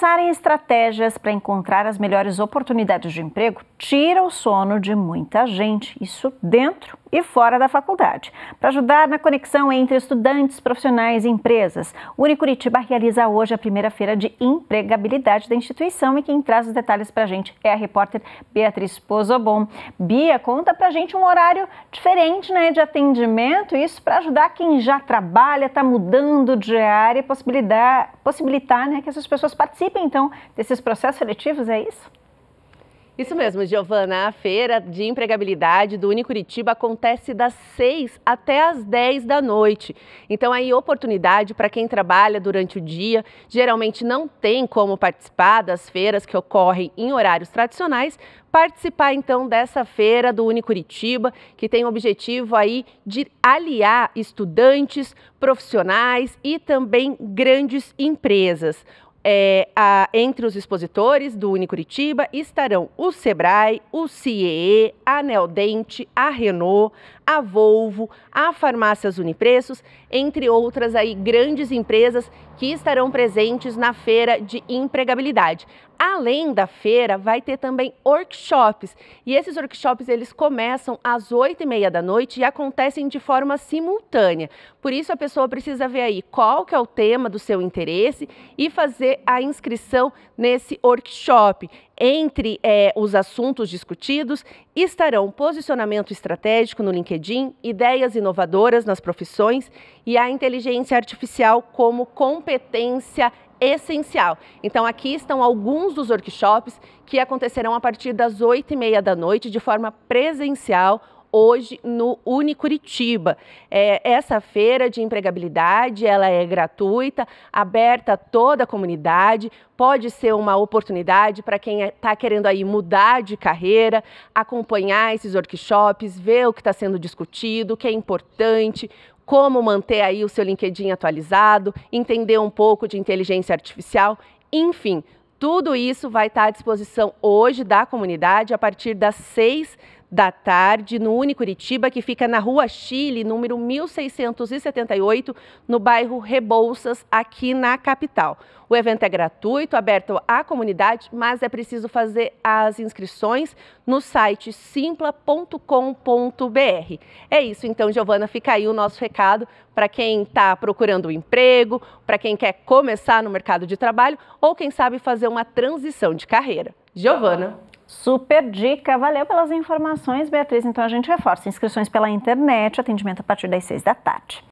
Pensar em estratégias para encontrar as melhores oportunidades de emprego tira o sono de muita gente, isso dentro e fora da faculdade. Para ajudar na conexão entre estudantes, profissionais e empresas, o Unicuritiba realiza hoje a primeira feira de empregabilidade da instituição e quem traz os detalhes para a gente é a repórter Beatriz Pozobon. Bia, conta para a gente um horário diferente né, de atendimento, isso para ajudar quem já trabalha, está mudando de área e possibilitar, possibilitar né, que essas pessoas participem participem, então, desses processos seletivos, é isso? Isso mesmo, Giovana. A feira de empregabilidade do Unicuritiba acontece das 6 até as 10 da noite. Então, aí, oportunidade para quem trabalha durante o dia, geralmente não tem como participar das feiras que ocorrem em horários tradicionais, participar então dessa feira do Unicuritiba, que tem o objetivo aí de aliar estudantes, profissionais e também grandes empresas é, a, entre os expositores do Unicuritiba estarão o Sebrae, o CIEE, a Neodente, a Renault, a Volvo, a Farmácias Unipreços, entre outras aí grandes empresas que estarão presentes na feira de empregabilidade. Além da feira, vai ter também workshops. E esses workshops eles começam às 8 e meia da noite e acontecem de forma simultânea. Por isso a pessoa precisa ver aí qual que é o tema do seu interesse e fazer fazer a inscrição nesse workshop. Entre é, os assuntos discutidos estarão posicionamento estratégico no LinkedIn, ideias inovadoras nas profissões e a inteligência artificial como competência essencial. Então, aqui estão alguns dos workshops que acontecerão a partir das 8 e meia da noite, de forma presencial, hoje no Unicuritiba. É, essa feira de empregabilidade, ela é gratuita, aberta a toda a comunidade, pode ser uma oportunidade para quem está é, querendo aí mudar de carreira, acompanhar esses workshops, ver o que está sendo discutido, o que é importante, como manter aí o seu LinkedIn atualizado, entender um pouco de inteligência artificial, enfim, tudo isso vai estar tá à disposição hoje da comunidade a partir das seis da tarde no Unicuritiba, que fica na Rua Chile, número 1678, no bairro Rebouças, aqui na capital. O evento é gratuito, aberto à comunidade, mas é preciso fazer as inscrições no site simpla.com.br. É isso, então, Giovana, fica aí o nosso recado para quem está procurando um emprego, para quem quer começar no mercado de trabalho ou, quem sabe, fazer uma transição de carreira. Giovana. Super dica, valeu pelas informações, Beatriz. Então a gente reforça inscrições pela internet, atendimento a partir das seis da tarde.